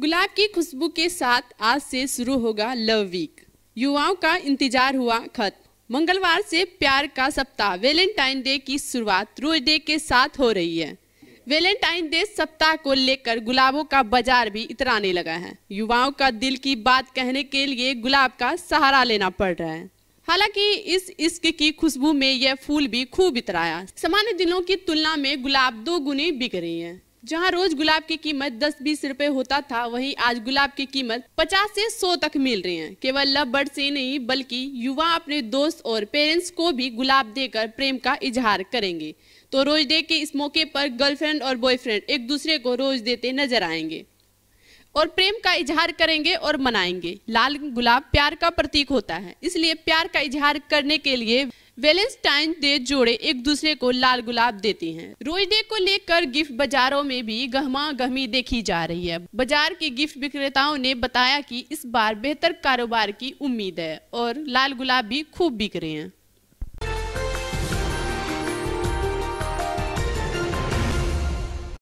गुलाब की खुशबू के साथ आज से शुरू होगा लव वीक युवाओं का इंतजार हुआ खत्म मंगलवार से प्यार का सप्ताह वेलेंटाइन डे की शुरुआत रोज डे के साथ हो रही है वेलेंटाइन डे सप्ताह को लेकर गुलाबों का बाजार भी इतराने लगा है युवाओं का दिल की बात कहने के लिए गुलाब का सहारा लेना पड़ रहा है हालांकि इस इश्क की खुशबू में यह फूल भी खूब इतराया सामान्य दिनों की तुलना में गुलाब दो गुने बिक रही है जहां रोज गुलाब की कीमत 10-20 रुपए होता था वहीं आज गुलाब की कीमत 50 से 100 तक मिल रही है केवल लव बर्ड से नहीं बल्कि युवा अपने दोस्त और पेरेंट्स को भी गुलाब देकर प्रेम का इजहार करेंगे तो रोज डे के इस मौके पर गर्लफ्रेंड और बॉयफ्रेंड एक दूसरे को रोज देते नजर आएंगे और प्रेम का इजहार करेंगे और मनाएंगे लाल गुलाब प्यार का प्रतीक होता है इसलिए प्यार का इजहार करने के लिए वेलेंटाइन डे जोड़े एक दूसरे को लाल गुलाब देती हैं। रोज डे को लेकर गिफ्ट बाजारों में भी गहमा गहमी देखी जा रही है बाजार के गिफ्ट विक्रेताओं ने बताया कि इस बार बेहतर कारोबार की उम्मीद है और लाल गुलाब भी खूब बिक रहे हैं